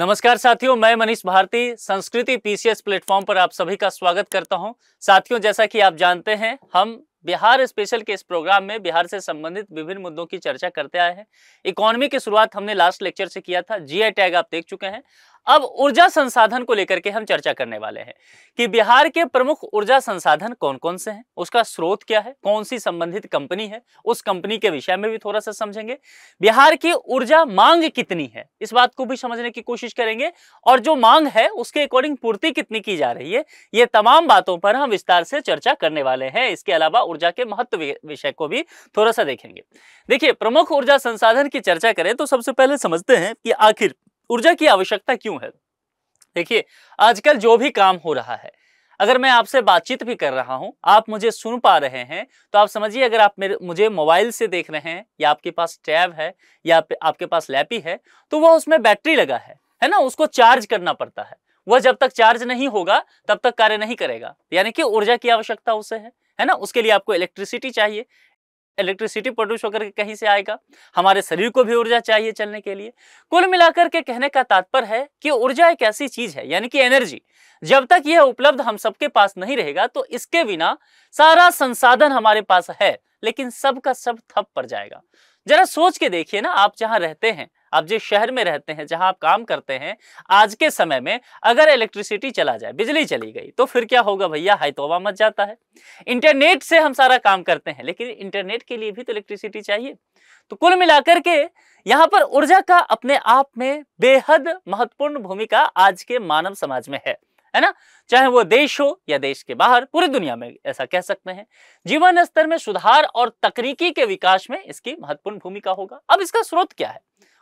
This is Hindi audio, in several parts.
नमस्कार साथियों मैं मनीष भारती संस्कृति पीसीएस प्लेटफॉर्म पर आप सभी का स्वागत करता हूं साथियों जैसा कि आप जानते हैं हम बिहार स्पेशल के इस प्रोग्राम में बिहार से संबंधित विभिन्न मुद्दों की चर्चा करते आए हैं इकोनॉमी की शुरुआत हमने लास्ट लेक्चर से किया था जीआई टैग आप देख चुके हैं अब ऊर्जा संसाधन को लेकर के हम चर्चा करने वाले हैं कि बिहार के प्रमुख ऊर्जा संसाधन कौन कौन से हैं उसका स्रोत क्या है कौन सी संबंधित कंपनी है उस कंपनी के विषय में भी थोड़ा सा समझेंगे बिहार की ऊर्जा मांग कितनी है इस बात को भी समझने की कोशिश करेंगे और जो मांग है उसके अकॉर्डिंग पूर्ति कितनी की जा रही है ये तमाम बातों पर हम विस्तार से चर्चा करने वाले हैं इसके अलावा ऊर्जा के महत्व विषय को भी थोड़ा सा देखेंगे देखिए प्रमुख ऊर्जा संसाधन की चर्चा करें तो सबसे पहले समझते हैं कि आखिर ऊर्जा की आवश्यकता क्यों है देखिए आजकल जो भी काम हो रहा है अगर मैं आपसे बातचीत भी कर रहा हूं आप मुझे सुन पा रहे हैं तो आप समझिए अगर आप मेरे मुझे मोबाइल से देख रहे हैं या आपके पास टैब है या आपके पास लैपी है तो वह उसमें बैटरी लगा है है ना उसको चार्ज करना पड़ता है वह जब तक चार्ज नहीं होगा तब तक कार्य नहीं करेगा यानी कि ऊर्जा की आवश्यकता उसे है है ना उसके लिए आपको इलेक्ट्रिसिटी चाहिए इलेक्ट्रिसिटी प्रोड्यूस होकर कहीं से आएगा हमारे शरीर को भी ऊर्जा चाहिए चलने के लिए कुल मिलाकर के कहने का तात्पर्य है कि ऊर्जा एक ऐसी चीज है यानी कि एनर्जी जब तक यह उपलब्ध हम सबके पास नहीं रहेगा तो इसके बिना सारा संसाधन हमारे पास है लेकिन सबका सब थप पर जाएगा जरा सोच के देखिए ना आप जहां रहते हैं आप जिस शहर में रहते हैं जहां आप काम करते हैं आज के समय में अगर इलेक्ट्रिसिटी चला जाए बिजली चली गई तो फिर क्या होगा भैया हाई मच जाता है इंटरनेट से हम सारा काम करते हैं लेकिन इंटरनेट के लिए भी तो इलेक्ट्रिसिटी चाहिए तो कुल मिलाकर के यहाँ पर ऊर्जा का अपने आप में बेहद महत्वपूर्ण भूमिका आज के मानव समाज में है है ना चाहे वो देश हो या देश के बाहर पूरी दुनिया में ऐसा कह सकते हैं जीवन स्तर में सुधार और तकनीकी के विकास में इसकी महत्वपूर्ण भूमिका होगा अब इसका स्रोत क्या है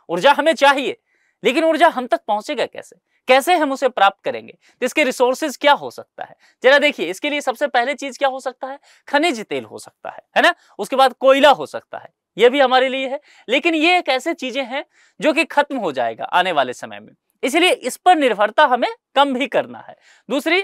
ऊर्जा हमें चाहिए लेकिन ऊर्जा हम तक पहुंचेगा कैसे कैसे हम उसे प्राप्त करेंगे तो इसके रिसोर्सेज क्या हो सकता है जरा देखिए इसके लिए सबसे पहले चीज क्या हो सकता है खनिज तेल हो सकता है है ना उसके बाद कोयला हो सकता है ये भी हमारे लिए है लेकिन ये एक ऐसे चीजें हैं जो कि खत्म हो जाएगा आने वाले समय में इसलिए इस पर निर्भरता हमें कम भी करना है दूसरी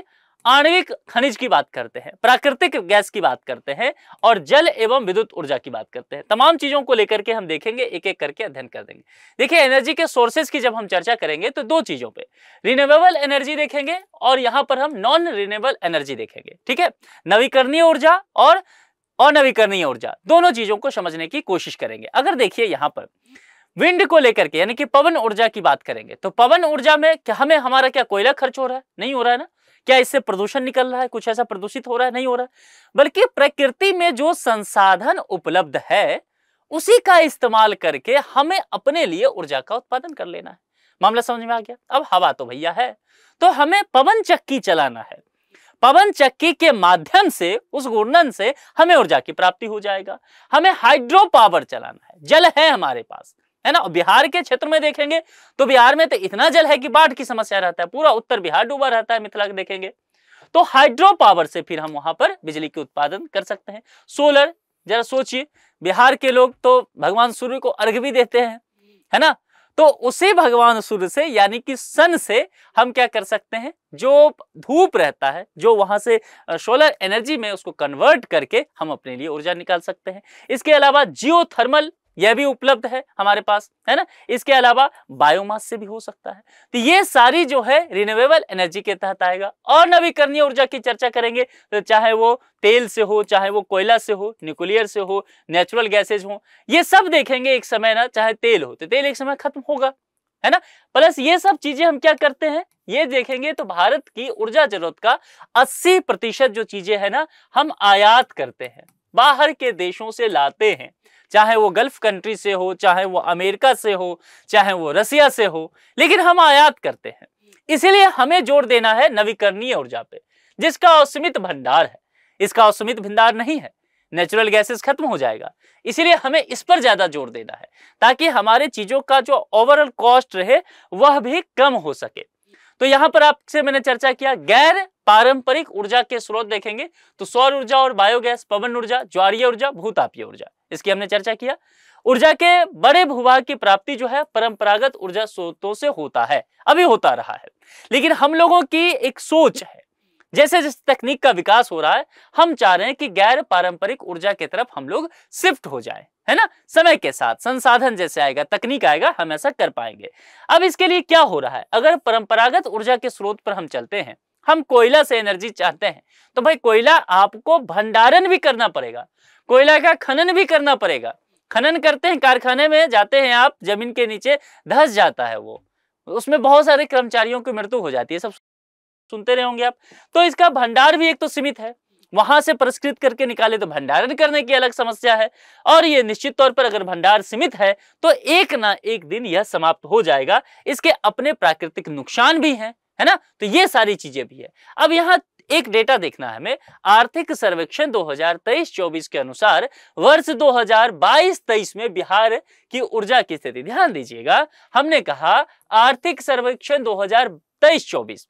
आणविक खनिज की बात करते हैं प्राकृतिक गैस की बात करते हैं और जल एवं विद्युत ऊर्जा की बात करते हैं तमाम चीजों को लेकर के हम देखेंगे एक एक करके अध्ययन कर देंगे देखिए एनर्जी के सोर्सेज की जब हम चर्चा करेंगे तो दो चीजों पे रिन्यूएबल एनर्जी देखेंगे और यहां पर हम नॉन रिन्यूएबल एनर्जी देखेंगे ठीक है नवीकरणीय ऊर्जा और अनवीकरणीय ऊर्जा दोनों चीजों को समझने की कोशिश करेंगे अगर देखिए यहां पर विंड को लेकर के यानी कि पवन ऊर्जा की बात करेंगे तो पवन ऊर्जा में क्या हमें हमारा क्या कोयला खर्च हो रहा है नहीं हो रहा है ना क्या इससे प्रदूषण निकल रहा है कुछ ऐसा प्रदूषित हो रहा है नहीं हो रहा बल्कि प्रकृति में जो संसाधन उपलब्ध है उसी का इस्तेमाल करके हमें अपने लिए ऊर्जा का उत्पादन कर लेना है मामला समझ में आ गया अब हवा तो भैया है तो हमें पवन चक्की चलाना है पवन चक्की के माध्यम से उस घूर्णन से हमें ऊर्जा की प्राप्ति हो जाएगा हमें हाइड्रो पावर चलाना है जल है हमारे पास है ना बिहार के क्षेत्र में देखेंगे तो बिहार में तो इतना जल है कि बाढ़ की समस्या रहता है पूरा उत्तर बिहार डूबा रहता है मिथिला देखेंगे तो हाइड्रो पावर से फिर हम वहां पर बिजली के उत्पादन कर सकते हैं सोलर जरा सोचिए बिहार के लोग तो भगवान सूर्य को अर्घ भी देते हैं है ना तो उसी भगवान सूर्य से यानी कि सन से हम क्या कर सकते हैं जो धूप रहता है जो वहां से सोलर एनर्जी में उसको कन्वर्ट करके हम अपने लिए ऊर्जा निकाल सकते हैं इसके अलावा जियो थर्मल यह भी उपलब्ध है हमारे पास है ना इसके अलावा बायोमास से भी हो सकता है तो ये सारी जो है रिन्यूएबल एनर्जी के तहत आएगा और नवीकरणीय ऊर्जा की चर्चा करेंगे तो चाहे वो तेल से हो चाहे वो कोयला से हो न्यूक्लियर से हो नेचुरल गैसेज हो ये सब देखेंगे एक समय ना चाहे तेल हो तो तेल एक समय खत्म होगा है ना प्लस ये सब चीजें हम क्या करते हैं ये देखेंगे तो भारत की ऊर्जा जरूरत का 80 प्रतिशत जो चीजें है ना हम आयात करते हैं बाहर के देशों से लाते हैं चाहे वो गल्फ कंट्री से हो चाहे वो अमेरिका से हो चाहे वो रसिया से हो लेकिन हम आयात करते हैं इसीलिए हमें जोर देना है नवीकरणीय ऊर्जा पे जिसका असीमित भंडार है इसका असीमित भंडार नहीं है नेचुरल गैसेस खत्म हो जाएगा इसीलिए हमें इस पर ज्यादा जोर देना है ताकि हमारे चीजों का जो ओवरऑल कॉस्ट रहे वह भी कम हो सके तो यहाँ पर आपसे मैंने चर्चा किया गैर पारंपरिक ऊर्जा के स्रोत देखेंगे तो सौर ऊर्जा और बायोगैस पवन ऊर्जा ज्वारीय ऊर्जा भूतापीय ऊर्जा इसकी हमने चर्चा किया ऊर्जा के बड़े भूभाग की प्राप्ति जो है परंपरागत ऊर्जा स्रोतों से होता है अभी होता रहा है लेकिन हम लोगों की एक सोच है जैसे जिस तकनीक का विकास हो रहा है हम चाह रहे हैं कि गैर पारंपरिक ऊर्जा की तरफ हम लोग शिफ्ट हो जाए है ना समय के साथ संसाधन जैसे आएगा तकनीक आएगा हम ऐसा कर पाएंगे अब इसके लिए क्या हो रहा है अगर परंपरागत ऊर्जा के स्रोत पर हम चलते हैं हम कोयला से एनर्जी चाहते हैं तो भाई कोयला आपको भंडारण भी करना पड़ेगा कोयला का खनन भी करना पड़ेगा खनन करते हैं कारखाने में जाते हैं आप जमीन के नीचे धस जाता है वो उसमें बहुत सारे कर्मचारियों की मृत्यु हो जाती है सब सुनते रहे होंगे आप तो इसका भंडार भी एक तो सीमित है वहां से परिष्कृत करके निकाले तो भंडारण करने की अलग समस्या है और ये निश्चित तौर पर अगर भंडार सीमित है तो एक ना एक दिन यह समाप्त हो जाएगा इसके अपने प्राकृतिक नुकसान भी हैं है ना तो ये सारी चीजें भी है अब यहाँ एक डेटा देखना है हमें आर्थिक सर्वेक्षण 2023-24 के अनुसार वर्ष 2022-23 में बिहार की ऊर्जा की स्थिति ध्यान दीजिएगा हमने कहा आर्थिक सर्वेक्षण 2023-24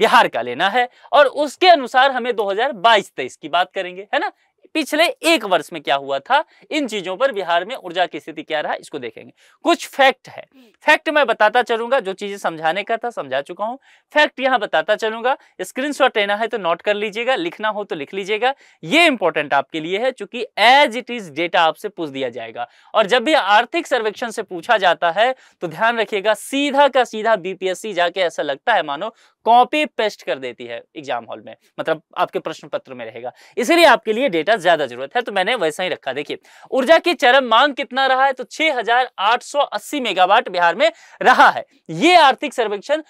बिहार का लेना है और उसके अनुसार हमें 2022-23 की बात करेंगे है ना पिछले एक वर्ष में क्या हुआ था इन चीजों पर बिहार में ऊर्जा की स्थिति क्या रहा इसको देखेंगे कुछ फैक्ट है हम्म। फैक्ट मैं बताता चलूंगा जो चीजें समझाने का था समझा चुका हूं फैक्ट यहां बताता चलूंगा स्क्रीन शॉट लेना है तो नोट कर लीजिएगा लिखना हो तो लिख लीजिएगा ये इंपॉर्टेंट आपके लिए है चूंकि एज इट इज डेटा आपसे पूछ दिया जाएगा और जब भी आर्थिक सर्वेक्षण से पूछा जाता है तो ध्यान रखिएगा सीधा का सीधा बीपीएससी जाके ऐसा लगता है मानो कॉपी पेस्ट कर देती है एग्जाम हॉल में मतलब आपके प्रश्न पत्र में रहेगा इसीलिए आपके लिए डेटा ज्यादा जरूरत है तो मैंने वैसा ही रखा देखिए ऊर्जा की चरम मांग कितना रहा है तो 6880 मेगावाट बिहार में रहा है ये आर्थिक सर्वेक्षण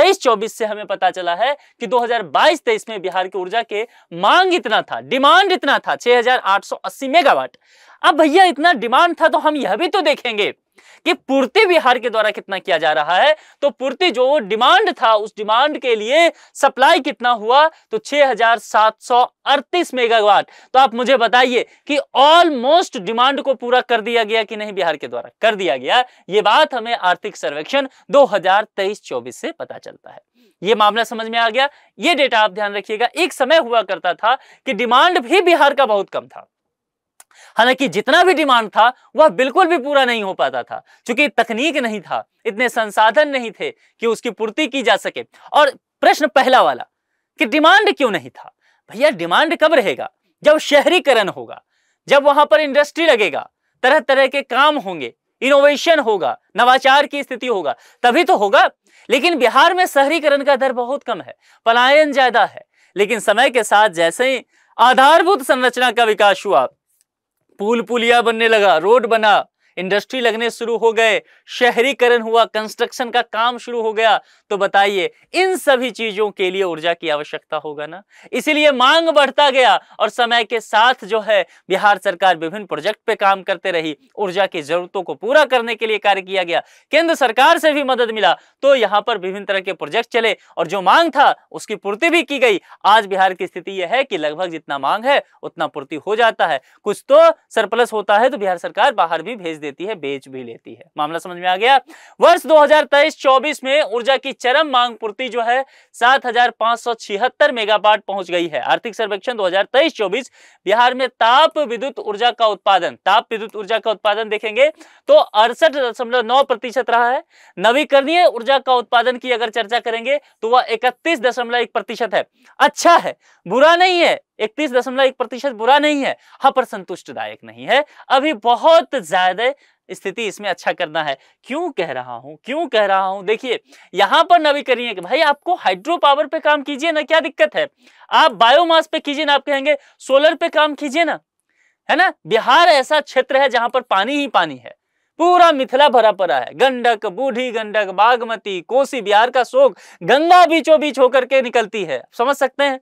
तेईस चौबीस से हमें पता चला है कि 2022-23 में बिहार की ऊर्जा के मांग इतना था डिमांड इतना था 6880 मेगावाट अब भैया इतना डिमांड था तो हम यह भी तो देखेंगे कि पूर्ति बिहार के द्वारा कितना किया जा रहा है तो पूर्ति जो डिमांड था उस डिमांड के लिए सप्लाई कितना हुआ तो अड़तीस मेगावाट तो आप मुझे बताइए कि ऑलमोस्ट डिमांड को पूरा कर दिया गया कि नहीं बिहार के द्वारा कर दिया गया ये बात हमें आर्थिक सर्वेक्षण 2023-24 से पता चलता है ये मामला समझ में आ गया ये डेटा आप ध्यान रखिएगा एक समय हुआ करता था कि डिमांड भी बिहार का बहुत कम था हालांकि जितना भी डिमांड था वह बिल्कुल भी पूरा नहीं हो पाता था क्योंकि तकनीक नहीं था इतने संसाधन नहीं थे कि उसकी पूर्ति की जा सके और प्रश्न पहला वाला कि डिमांड क्यों नहीं था भैया डिमांड कब रहेगा जब शहरीकरण होगा जब वहां पर इंडस्ट्री लगेगा तरह तरह के काम होंगे इनोवेशन होगा नवाचार की स्थिति होगा तभी तो होगा लेकिन बिहार में शहरीकरण का दर बहुत कम है पलायन ज्यादा है लेकिन समय के साथ जैसे ही आधारभूत संरचना का विकास हुआ पुल पुलिया बनने लगा रोड बना इंडस्ट्री लगने शुरू हो गए शहरीकरण हुआ कंस्ट्रक्शन का काम शुरू हो गया तो बताइए इन सभी चीजों के लिए ऊर्जा की आवश्यकता होगा ना इसीलिए मांग बढ़ता गया और समय के साथ जो है बिहार सरकार विभिन्न प्रोजेक्ट पे काम करते रही ऊर्जा की जरूरतों को पूरा करने के लिए कार्य किया गया केंद्र सरकार से भी मदद मिला तो यहां पर विभिन्न तरह के प्रोजेक्ट चले और जो मांग था उसकी पूर्ति भी की गई आज बिहार की स्थिति यह है कि लगभग जितना मांग है उतना पूर्ति हो जाता है कुछ तो सरप्लस होता है तो बिहार सरकार बाहर भी भेज देती लेती है बेच भी लेती है मामला समझ में आ गया वर्ष 2023-24 में ऊर्जा की चरम मांग पूर्ति जो है 7,576 मेगावाट पहुंच गई है आर्थिक सर्वेक्षण 2023-24 बिहार में ताप विद्युत ऊर्जा का उत्पादन ताप विद्युत ऊर्जा का उत्पादन देखेंगे तो अड़सठ प्रतिशत रहा है नवीकरणीय ऊर्जा का उत्पादन की अगर चर्चा करेंगे तो वह इकतीस प्रतिशत है अच्छा है बुरा नहीं है इकतीस दशमलव एक प्रतिशत बुरा नहीं है हाँ पर संतुष्टदायक नहीं है अभी बहुत ज्यादा स्थिति इसमें अच्छा करना है क्यों कह रहा हूं क्यों कह रहा हूं देखिए यहां पर नवी करिए कि भाई आपको हाइड्रो पावर पे काम कीजिए ना क्या दिक्कत है आप बायोमास पे कीजिए ना आप कहेंगे सोलर पे काम कीजिए ना है ना बिहार ऐसा क्षेत्र है जहां पर पानी ही पानी है पूरा मिथिला भरा पड़ा है गंडक बूढ़ी गंडक बागमती कोसी बिहार का शोक गंगा बीचों बीच होकर के निकलती है समझ सकते हैं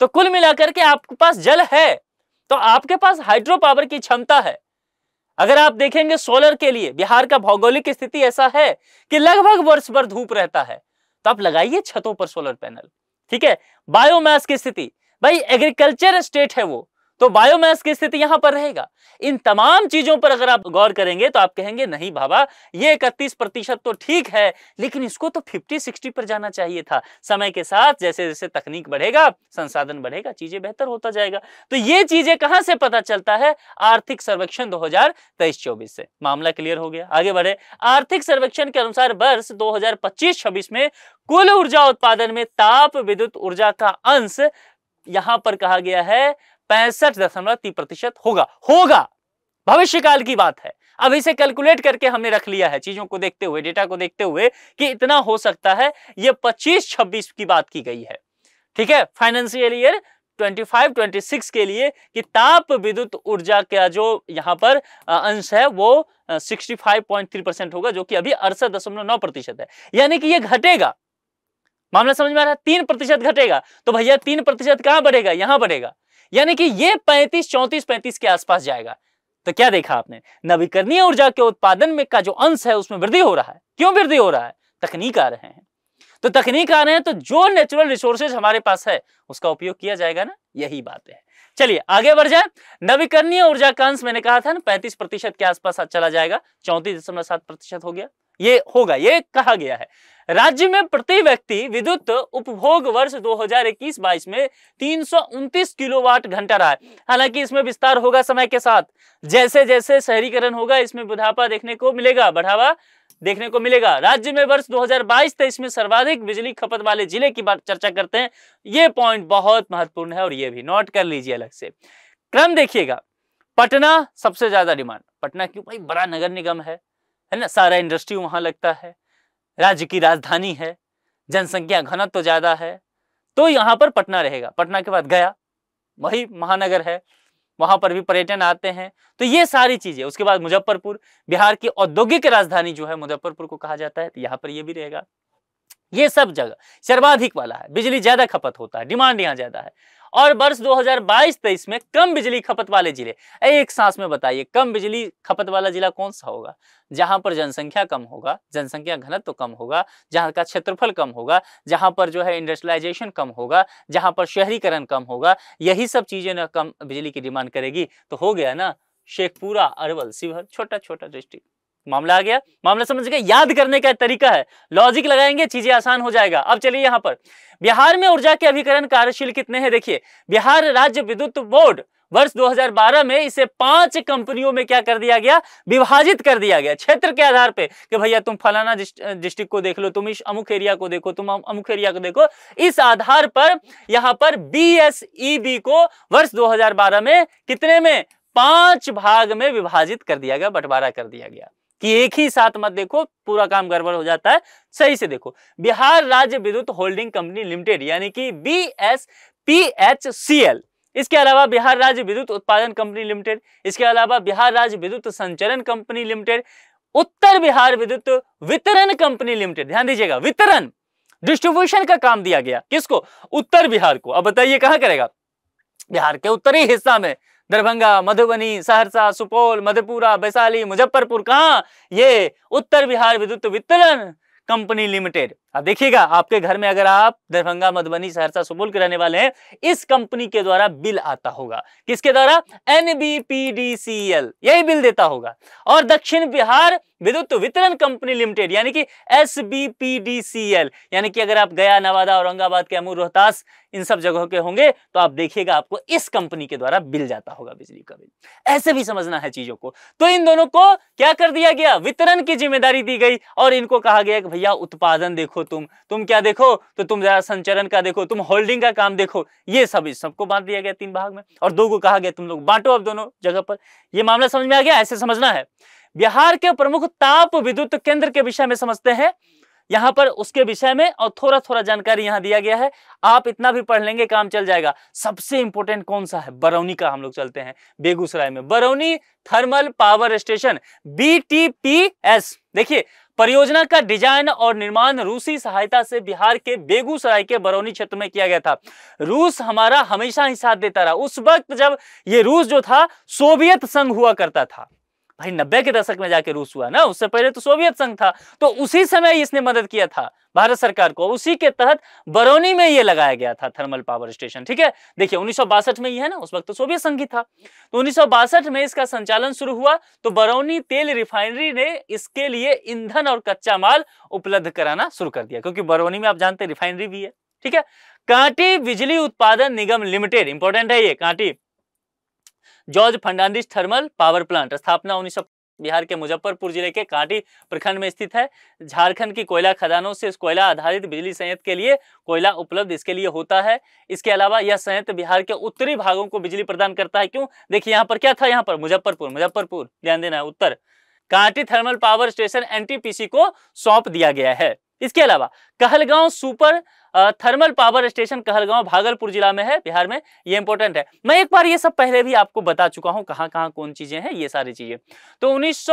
तो कुल मिलाकर के आपके पास जल है तो आपके पास हाइड्रो पावर की क्षमता है अगर आप देखेंगे सोलर के लिए बिहार का भौगोलिक स्थिति ऐसा है कि लगभग वर्ष भर धूप रहता है तो आप लगाइए छतों पर सोलर पैनल ठीक है बायोमास की स्थिति भाई एग्रीकल्चर स्टेट है वो तो बायोमैस की स्थिति यहां पर रहेगा इन तमाम चीजों पर अगर आप गौर करेंगे तो आप कहेंगे नहीं बाबा ये इकतीस प्रतिशत तो ठीक है लेकिन इसको तो 50-60 पर जाना चाहिए था समय के साथ जैसे जैसे तकनीक बढ़ेगा संसाधन बढ़ेगा चीजें बेहतर होता जाएगा तो ये चीजें कहां से पता चलता है आर्थिक सर्वेक्षण दो हजार से मामला क्लियर हो गया आगे बढ़े आर्थिक सर्वेक्षण के अनुसार वर्ष दो हजार में कुल ऊर्जा उत्पादन में ताप विद्युत ऊर्जा का अंश यहां पर कहा गया है पैंसठ दशमलव तीन प्रतिशत होगा होगा भविष्य काल की बात है अब इसे कैलकुलेट करके हमने रख लिया है चीजों को देखते हुए डेटा को देखते हुए कि इतना हो सकता है ये 25-26 की बात की गई है ठीक है फाइनेंशियल ईयर 25-26 के लिए कि ताप विद्युत ऊर्जा का जो यहां पर अंश है वो 65.3 परसेंट होगा जो कि अभी अड़सठ दशमलव नौ प्रतिशत है यानी कि ये घटेगा मामला समझ में आ रहा है तीन प्रतिशत घटेगा तो भैया तीन प्रतिशत कहां बढ़ेगा यहां बढ़ेगा यानी कि ये पैंतीस चौंतीस पैंतीस के आसपास जाएगा तो क्या देखा आपने नवीकरणीय ऊर्जा के उत्पादन में का जो अंश है उसमें वृद्धि हो रहा है क्यों वृद्धि हो रहा है तकनीक आ रहे हैं तो तकनीक आ रहे हैं तो जो नेचुरल रिसोर्सेज हमारे पास है उसका उपयोग किया जाएगा ना यही बात है चलिए आगे बढ़ जाए नवीकरणीय ऊर्जा का अंश मैंने कहा था ना पैंतीस प्रतिशत के आसपास चला जाएगा चौंतीस दशमलव सात प्रतिशत हो गया ये होगा ये कहा गया है राज्य में प्रति व्यक्ति विद्युत उपभोग वर्ष 2021-22 में तीन किलोवाट घंटा रहा है हालांकि इसमें विस्तार होगा समय के साथ जैसे जैसे शहरीकरण होगा इसमें बुढ़ापा देखने को मिलेगा बढ़ावा देखने को मिलेगा राज्य में वर्ष 2022-23 में सर्वाधिक बिजली खपत वाले जिले की बात चर्चा करते हैं ये पॉइंट बहुत महत्वपूर्ण है और ये भी नोट कर लीजिए अलग से क्रम देखिएगा पटना सबसे ज्यादा डिमांड पटना क्यों भाई बड़ा नगर निगम है है ना सारा इंडस्ट्री वहां लगता है राज्य की राजधानी है जनसंख्या घनत्व तो ज़्यादा है तो यहाँ पर पटना रहेगा पटना के बाद गया वही महानगर है वहां पर भी पर्यटन आते हैं तो ये सारी चीज़ें उसके बाद मुजफ्फरपुर बिहार की औद्योगिक राजधानी जो है मुजफ्फरपुर को कहा जाता है तो यहाँ पर ये भी रहेगा ये सब जगह सर्वाधिक वाला है बिजली ज़्यादा खपत होता है डिमांड यहाँ ज़्यादा है और वर्ष 2022-23 में कम बिजली खपत वाले जिले एक सांस में बताइए कम बिजली खपत वाला जिला कौन सा होगा जहां पर जनसंख्या कम होगा जनसंख्या घनत्व तो कम होगा जहां का क्षेत्रफल कम होगा जहां पर जो है इंडस्ट्रियलाइजेशन कम होगा जहां पर शहरीकरण कम होगा यही सब चीजें ना कम बिजली की डिमांड करेगी तो हो गया ना शेखपुरा अरवल शिवहर छोटा छोटा डिस्ट्रिक्ट मामला आ गया मामला समझ गया याद करने का तरीका है लॉजिक लगाएंगे चीजें आसान हो जाएगा अब चलिए यहाँ पर बिहार में ऊर्जा के अभिकरण कार्यशील कितने हैं देखिए बिहार राज्य विद्युत बोर्ड वर्ष 2012 में इसे पांच कंपनियों में क्या कर दिया गया विभाजित कर दिया गया क्षेत्र के आधार पे कि भैया तुम फलाना डिस्ट्रिक्ट को देख लो तुम इस अमुख एरिया को देखो तुम अमुख एरिया को देखो इस आधार पर यहां पर बीएसईबी e को वर्ष 2012 में कितने में पांच भाग में विभाजित कर दिया गया बंटवारा कर दिया गया कि एक ही साथ मत देखो पूरा काम गड़बड़ हो जाता है सही से देखो बिहार राज्य विद्युत होल्डिंग कंपनी लिमिटेड यानी कि B S P H C L इसके अलावा बिहार राज्य विद्युत उत्पादन कंपनी लिमिटेड इसके अलावा बिहार राज्य विद्युत संचरण कंपनी लिमिटेड उत्तर बिहार विद्युत वितरण कंपनी लिमिटेड ध्यान दीजिएगा वितरण डिस्ट्रीब्यूशन का काम दिया गया किसको उत्तर बिहार को अब बताइए कहां करेगा बिहार के उत्तरी हिस्सा में दरभंगा मधुबनी सहरसा सुपौल मधेपुरा वैशाली मुजफ्फरपुर कहाँ ये उत्तर बिहार विद्युत वितरण कंपनी लिमिटेड अब देखिएगा आपके घर में अगर आप दरभंगा मधुबनी सहरसा सुबुल के रहने वाले हैं इस कंपनी के द्वारा बिल आता होगा किसके द्वारा एनबीपीडीसीएल यही बिल देता होगा और दक्षिण बिहार विद्युत वितरण कंपनी लिमिटेड यानी कि एस यानी कि अगर आप गया नवादा औरंगाबाद के अमूर रोहतास इन सब जगहों के होंगे तो आप देखिएगा आपको इस कंपनी के द्वारा बिल जाता होगा बिजली का बिल ऐसे भी समझना है चीजों को तो इन दोनों को क्या कर दिया गया वितरण की जिम्मेदारी दी गई और इनको कहा गया कि भैया उत्पादन देखो तुम तुम क्या देखो तो तुम जरा संचरण का देखो तुम होल्डिंग का काम देखो ये सब इस सबको बांट दिया गया तीन भाग में और दो को कहा गया तुम लोग बांटो अब दोनों जगह पर यह मामला समझ में आ गया ऐसे समझना है बिहार के प्रमुख ताप विद्युत केंद्र के विषय में समझते हैं यहाँ पर उसके विषय में और थोड़ा थोड़ा जानकारी यहाँ दिया गया है आप इतना भी पढ़ लेंगे काम चल जाएगा सबसे इंपॉर्टेंट कौन सा है बरौनी का हम लोग चलते हैं बेगूसराय में बरौनी थर्मल पावर स्टेशन बी देखिए परियोजना का डिजाइन और निर्माण रूसी सहायता से बिहार के बेगूसराय के बरौनी क्षेत्र में किया गया था रूस हमारा हमेशा ही साथ देता रहा उस वक्त जब ये रूस जो था सोवियत संघ हुआ करता था भाई नब्बे के दशक में जाके रूस हुआ ना उससे पहले तो सोवियत संघ था तो उसी समय इसने मदद किया था भारत सरकार को उसी के तहत बरौनी में ये लगाया गया था थर्मल पावर स्टेशन ठीक है देखिए उन्नीस में ये है ना उस वक्त तो सोवियत संघ ही था तो उन्नीस में इसका संचालन शुरू हुआ तो बरौनी तेल रिफाइनरी ने इसके लिए ईंधन और कच्चा माल उपलब्ध कराना शुरू कर दिया क्योंकि बरौनी में आप जानते रिफाइनरी भी है ठीक है कांटी बिजली उत्पादन निगम लिमिटेड इंपॉर्टेंट है ये Kanti George Fernandes thermal power plant स्थापना उन्नीस बिहार के मुजफ्फरपुर जिले के कांटी प्रखंड में स्थित है झारखंड की कोयला खदानों से इस कोयला आधारित बिजली संयंत्र के लिए कोयला उपलब्ध इसके लिए होता है इसके अलावा यह संयंत्र बिहार के उत्तरी भागों को बिजली प्रदान करता है क्यों देखिए यहाँ पर क्या था यहाँ पर मुजफ्फरपुर मुजफ्फरपुर ध्यान देना है उत्तर Kanti thermal power station N को सौंप दिया गया है इसके अलावा Kahalgaon super thermal power station Kahalgaon Bhagalpur जिला में है बिहार में ये इंपॉर्टेंट है मैं एक बार ये सब पहले भी आपको बता चुका हूं कहां कहां कौन चीजें हैं ये सारी चीजें तो उन्नीस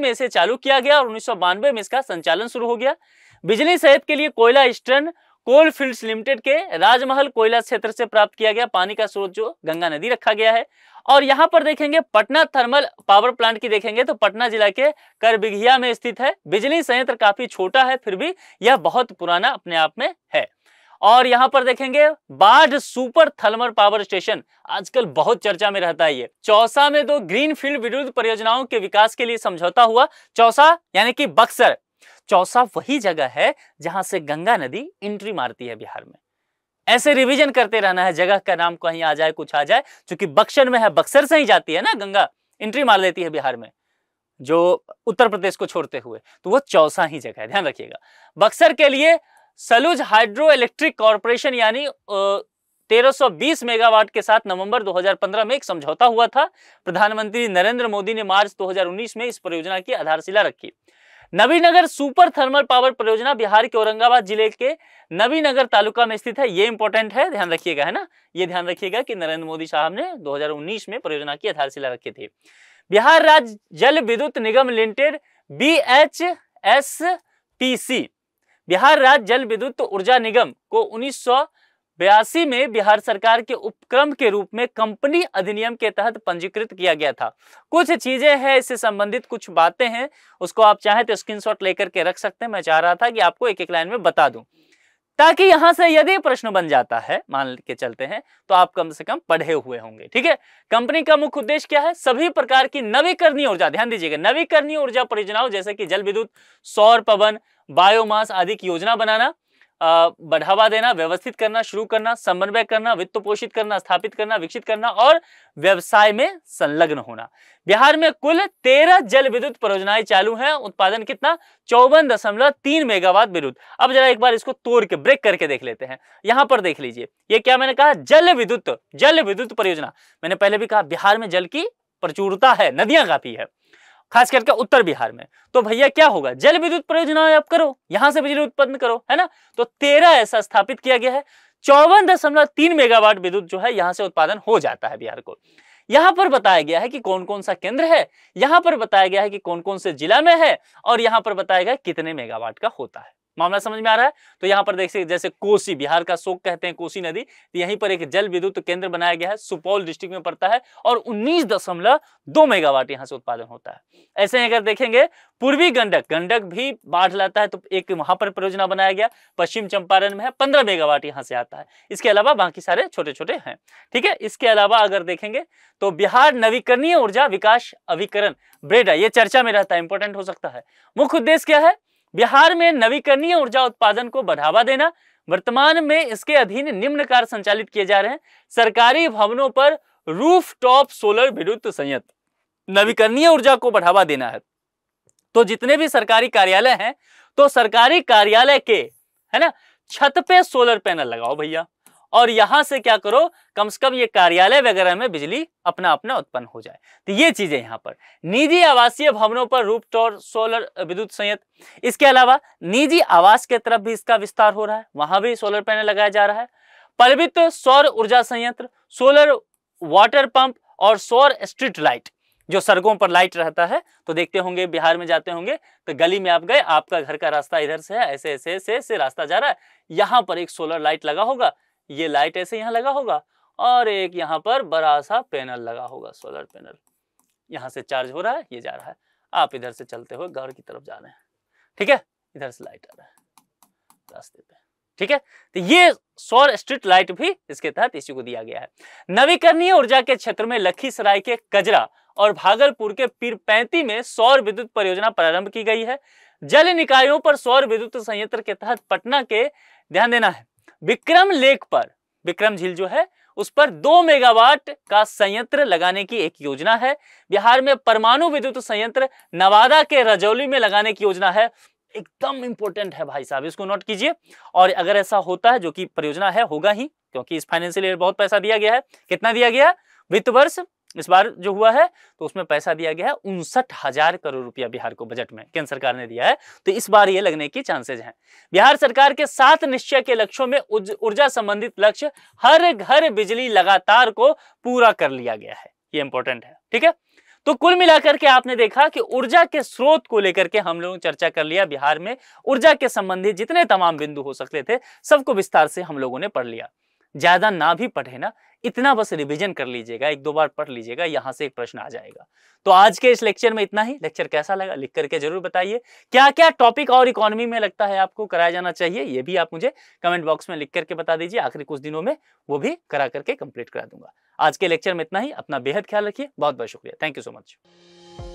में इसे चालू किया गया और उन्नीस में इसका संचालन शुरू हो गया बिजली सहित के लिए कोयला ईस्टर्न कोल फील्ड्स लिमिटेड के राजमहल कोयला क्षेत्र से प्राप्त किया गया पानी का स्रोत जो गंगा नदी रखा गया है और यहाँ पर देखेंगे पटना थर्मल पावर प्लांट की देखेंगे तो पटना जिला के करबिघिया में स्थित है बिजली संयंत्र काफी छोटा है फिर भी यह बहुत पुराना अपने आप में है और यहाँ पर देखेंगे बाढ़ सुपर थर्मल पावर स्टेशन आजकल बहुत चर्चा में रहता है ये चौसा में दो ग्रीन फील्ड विद्युत परियोजनाओं के विकास के लिए समझौता हुआ चौसा यानी कि बक्सर चौसा वही जगह है जहां से गंगा नदी एंट्री मारती है बिहार में ऐसे रिवीजन करते रहना है जगह का नाम कहीं आ जाए कुछ आ जाए चूंकि बक्सर में है बक्सर से ही जाती है ना गंगा एंट्री मार देती है बिहार में जो उत्तर प्रदेश को छोड़ते हुए तो वो चौसा ही जगह है ध्यान रखिएगा बक्सर के लिए सलुज हाइड्रो इलेक्ट्रिक कॉरपोरेशन यानी 1320 मेगावाट के साथ नवंबर 2015 में एक समझौता हुआ था प्रधानमंत्री नरेंद्र मोदी ने मार्च 2019 में इस परियोजना की आधारशिला रखी नवीनगर सुपर थर्मल पावर परियोजना बिहार के औरंगाबाद जिले के नवीनगर तालुका में स्थित है ये इंपॉर्टेंट है ध्यान रखिएगा है ना ये ध्यान रखिएगा कि नरेंद्र मोदी साहब ने 2019 में परियोजना की आधारशिला रखी थी बिहार राज्य जल विद्युत निगम limited B H S P C Bihar राज्य जल विद्युत ऊर्जा निगम को उन्नीस बयासी में बिहार सरकार के उपक्रम के रूप में कंपनी अधिनियम के तहत पंजीकृत किया गया था कुछ चीजें हैं इससे संबंधित कुछ बातें हैं उसको आप चाहे तो स्क्रीनशॉट लेकर के रख सकते हैं मैं चाह रहा था कि आपको एक एक लाइन में बता दूं ताकि यहां से यदि प्रश्न बन जाता है मान के चलते हैं तो आप कम से कम पढ़े हुए होंगे ठीक है कंपनी का मुख्य उद्देश्य क्या है सभी प्रकार की नवीकरणीय ऊर्जा ध्यान दीजिएगा नवीकरणीय ऊर्जा परियोजनाओं जैसे कि जल विद्युत सौर पवन बायोमास आदि की योजना बनाना बढ़ावा देना व्यवस्थित करना शुरू करना समन्वय करना वित्त पोषित करना स्थापित करना विकसित करना और व्यवसाय में संलग्न होना बिहार में कुल तेरह जल विद्युत परियोजनाएं चालू हैं उत्पादन कितना चौवन दशमलव तीन मेगावाट विद्युत अब जरा एक बार इसको तोड़ के ब्रेक करके देख लेते हैं यहां पर देख लीजिए ये क्या मैंने कहा जल विद्युत जल विद्युत परियोजना मैंने पहले भी कहा बिहार में जल की प्रचुरता है नदियां काफी है खास करके उत्तर बिहार में तो भैया क्या होगा जल विद्युत परियोजना आप करो यहां से बिजली उत्पन्न करो है ना तो तेरह ऐसा स्थापित किया गया है चौवन दशमलव तीन मेगावाट विद्युत जो है यहां से उत्पादन हो जाता है बिहार को यहां पर बताया गया है कि कौन कौन सा केंद्र है यहां पर बताया गया है कि कौन कौन से जिला में है और यहां पर बताया गया कितने मेगावाट का होता है मामला समझ में आ रहा है तो यहाँ पर देख सकते जैसे कोसी बिहार का शोक कहते हैं कोसी नदी तो यहीं पर एक जल विद्युत केंद्र बनाया गया है सुपौल डिस्ट्रिक्ट में पड़ता है और उन्नीस दशमलव दो मेगावाट यहाँ से उत्पादन होता है ऐसे ही अगर देखेंगे पूर्वी गंडक गंडक भी बाढ़ लाता है तो एक वहां पर परियोजना बनाया गया पश्चिम चंपारण में है पंद्रह मेगावाट यहाँ से आता है इसके अलावा बाकी सारे छोटे छोटे हैं ठीक है इसके अलावा अगर देखेंगे तो बिहार नवीकरणीय ऊर्जा विकास अभिकरण ब्रेडा ये चर्चा में रहता है इंपॉर्टेंट हो सकता है मुख्य उद्देश्य क्या है बिहार में नवीकरणीय ऊर्जा उत्पादन को बढ़ावा देना वर्तमान में इसके अधीन निम्न कार्य संचालित किए जा रहे हैं सरकारी भवनों पर रूफ टॉप सोलर विद्युत संयंत्र नवीकरणीय ऊर्जा को बढ़ावा देना है तो जितने भी सरकारी कार्यालय हैं तो सरकारी कार्यालय के है ना छत पे सोलर पैनल लगाओ भैया और यहां से क्या करो कम से कम ये कार्यालय वगैरह में बिजली अपना अपना उत्पन्न हो जाए तो ये चीजें यहाँ पर निजी आवासीय भवनों पर रूप टोर सोलर विद्युत संयंत्र इसके अलावा निजी आवास के तरफ भी इसका विस्तार हो रहा है वहां भी सोलर पैनल लगाया जा रहा है परिवित सौर ऊर्जा संयंत्र सोलर वाटर पंप और सौर स्ट्रीट लाइट जो सड़कों पर लाइट रहता है तो देखते होंगे बिहार में जाते होंगे तो गली में आप गए आपका घर का रास्ता इधर से है ऐसे ऐसे ऐसे ऐसे रास्ता जा रहा है यहां पर एक सोलर लाइट लगा होगा ये लाइट ऐसे यहाँ लगा होगा और एक यहाँ पर बड़ा सा पैनल लगा होगा सोलर पैनल यहाँ से चार्ज हो रहा है ये जा रहा है आप इधर से चलते हुए घर की तरफ जा रहे हैं ठीक है इधर से लाइट आ रहा है रास्ते पे ठीक है तो ये सौर स्ट्रीट लाइट भी इसके तहत इसी को दिया गया है नवीकरणीय ऊर्जा के क्षेत्र में लखीसराय के कजरा और भागलपुर के पीरपैंती में सौर विद्युत परियोजना प्रारंभ की गई है जल निकायों पर सौर विद्युत संयंत्र के तहत पटना के ध्यान देना है विक्रम लेक पर विक्रम झील जो है उस पर दो मेगावाट का संयंत्र लगाने की एक योजना है बिहार में परमाणु विद्युत संयंत्र नवादा के रजौली में लगाने की योजना है एकदम इंपॉर्टेंट है भाई साहब इसको नोट कीजिए और अगर ऐसा होता है जो कि परियोजना है होगा ही क्योंकि इस फाइनेंशियल ईयर बहुत पैसा दिया गया है कितना दिया गया वित्त वर्ष इस बार जो हुआ है तो उसमें पैसा दिया गया है उनसठ हजार करोड़ रुपया बिहार को बजट में केंद्र सरकार ने दिया है तो इस बार ये लगने की चांसेज हैं बिहार सरकार के सात निश्चय के लक्ष्यों में ऊर्जा संबंधित लक्ष्य हर घर बिजली लगातार को पूरा कर लिया गया है ये इंपॉर्टेंट है ठीक है तो कुल मिलाकर के आपने देखा कि ऊर्जा के स्रोत को लेकर के हम लोगों ने चर्चा कर लिया बिहार में ऊर्जा के संबंधित जितने तमाम बिंदु हो सकते थे सबको विस्तार से हम लोगों ने पढ़ लिया ज्यादा ना भी पढ़े ना इतना बस रिविजन कर लीजिएगा एक दो बार पढ़ लीजिएगा यहाँ से एक प्रश्न आ जाएगा तो आज के इस लेक्चर में इतना ही लेक्चर कैसा लगा लिख करके जरूर बताइए क्या क्या टॉपिक और इकोनॉमी में लगता है आपको कराया जाना चाहिए ये भी आप मुझे कमेंट बॉक्स में लिख करके बता दीजिए आखिरी कुछ दिनों में वो भी करा करके कंप्लीट करा दूंगा आज के लेक्चर में इतना ही अपना बेहद ख्याल रखिए बहुत बहुत शुक्रिया थैंक यू सो मच